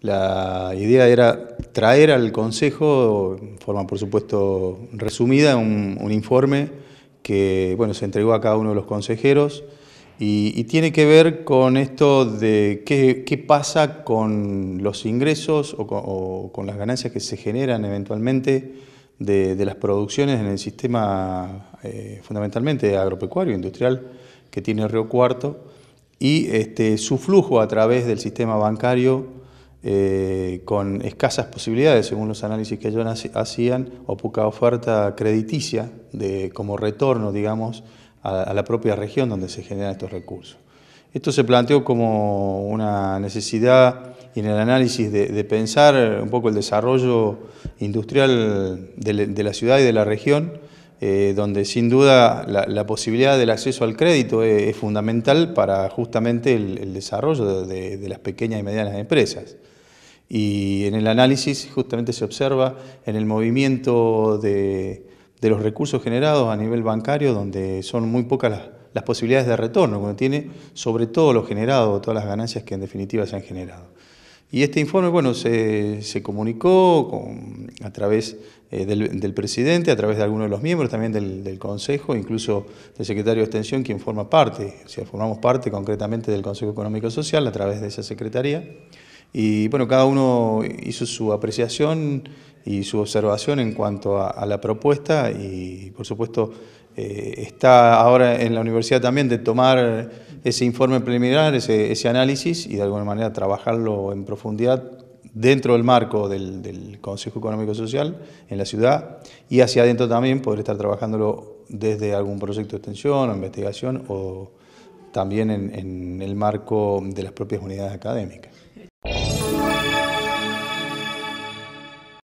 La idea era traer al Consejo, en forma por supuesto resumida, un, informe que se entregó a cada uno de los consejeros y, tiene que ver con esto de qué, pasa con los ingresos o con, las ganancias que se generan eventualmente de, las producciones en el sistema eh, fundamentalmente agropecuario, industrial, que tiene Río Cuarto, y este, su flujo a través del sistema bancario eh, con escasas posibilidades, según los análisis que ellos hacían, o poca oferta crediticia de, como retorno, digamos, a, la propia región donde se generan estos recursos. Esto se planteó como una necesidad en el análisis de, pensar un poco el desarrollo industrial de la ciudad y de la región, eh, donde sin duda la, posibilidad del acceso al crédito es, fundamental para justamente el, desarrollo de, las pequeñas y medianas empresas. Y en el análisis justamente se observa en el movimiento de, los recursos generados a nivel bancario, donde son muy pocas las, posibilidades de retorno cuando tiene, sobre todo lo generado, todas las ganancias que en definitiva se han generado. Y este informe, bueno, se, se comunicó con, a través eh, del, presidente, a través de algunos de los miembros, también del, Consejo, incluso del secretario de Extensión, quien forma parte, o sea, formamos parte concretamente del Consejo Económico Social a través de esa secretaría. Y bueno, cada uno hizo su apreciación y su observación en cuanto a, la propuesta y por supuesto eh, está ahora en la universidad también de tomar ese informe preliminar, ese, ese análisis y de alguna manera trabajarlo en profundidad dentro del marco del, Consejo Económico Social en la ciudad y hacia adentro también poder estar trabajándolo desde algún proyecto de extensión o investigación o también en el marco de las propias unidades académicas.